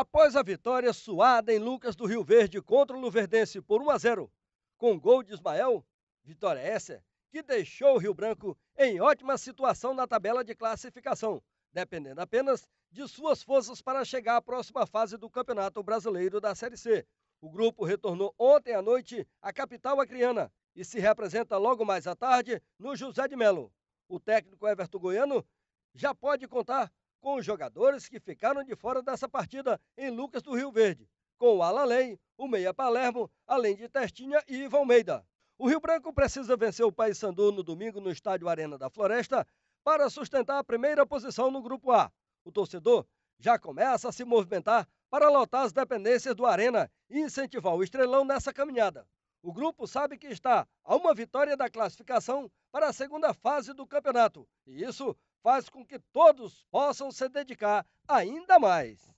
Após a vitória suada em Lucas do Rio Verde contra o Luverdense por 1 a 0, com gol de Ismael, vitória essa que deixou o Rio Branco em ótima situação na tabela de classificação, dependendo apenas de suas forças para chegar à próxima fase do Campeonato Brasileiro da Série C. O grupo retornou ontem à noite à capital acriana e se representa logo mais à tarde no José de Melo. O técnico Everton Goiano já pode contar com os jogadores que ficaram de fora dessa partida em Lucas do Rio Verde, com o Alalém, o Meia Palermo, além de Testinha e Ivo Almeida. O Rio Branco precisa vencer o Paysandu no domingo no estádio Arena da Floresta para sustentar a primeira posição no Grupo A. O torcedor já começa a se movimentar para lotar as dependências do Arena e incentivar o Estrelão nessa caminhada. O grupo sabe que está a uma vitória da classificação para a segunda fase do campeonato, e isso faz com que todos possam se dedicar ainda mais.